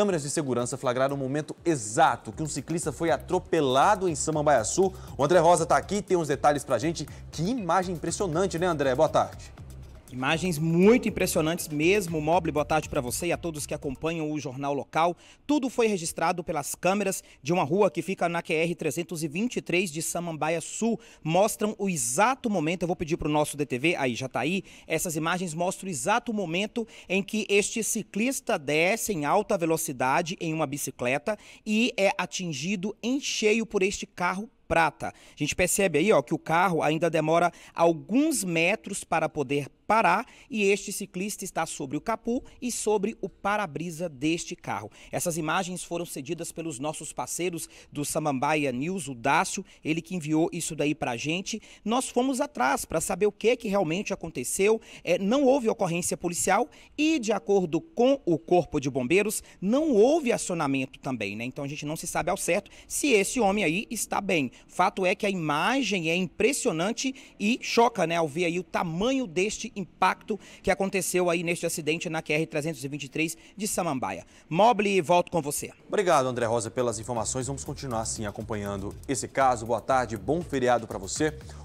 Câmeras de segurança flagraram o momento exato que um ciclista foi atropelado em Samambaiaçu. O André Rosa está aqui, tem uns detalhes para gente. Que imagem impressionante, né, André? Boa tarde. Imagens muito impressionantes mesmo, Mobile. Boa tarde para você e a todos que acompanham o jornal local. Tudo foi registrado pelas câmeras de uma rua que fica na QR 323 de Samambaia Sul. Mostram o exato momento. Eu vou pedir para o nosso DTV, aí já está aí. Essas imagens mostram o exato momento em que este ciclista desce em alta velocidade em uma bicicleta e é atingido em cheio por este carro prata. A gente percebe aí ó, que o carro ainda demora alguns metros para poder parar e este ciclista está sobre o capu e sobre o para-brisa deste carro. Essas imagens foram cedidas pelos nossos parceiros do Samambaia News, o Dácio, ele que enviou isso daí para a gente. Nós fomos atrás para saber o que, que realmente aconteceu. É, não houve ocorrência policial e, de acordo com o Corpo de Bombeiros, não houve acionamento também, né? Então a gente não se sabe ao certo se esse homem aí está bem. Fato é que a imagem é impressionante e choca, né, ao ver aí o tamanho deste impacto que aconteceu aí neste acidente na QR-323 de Samambaia. Mobile, volto com você. Obrigado, André Rosa, pelas informações. Vamos continuar, sim, acompanhando esse caso. Boa tarde, bom feriado para você.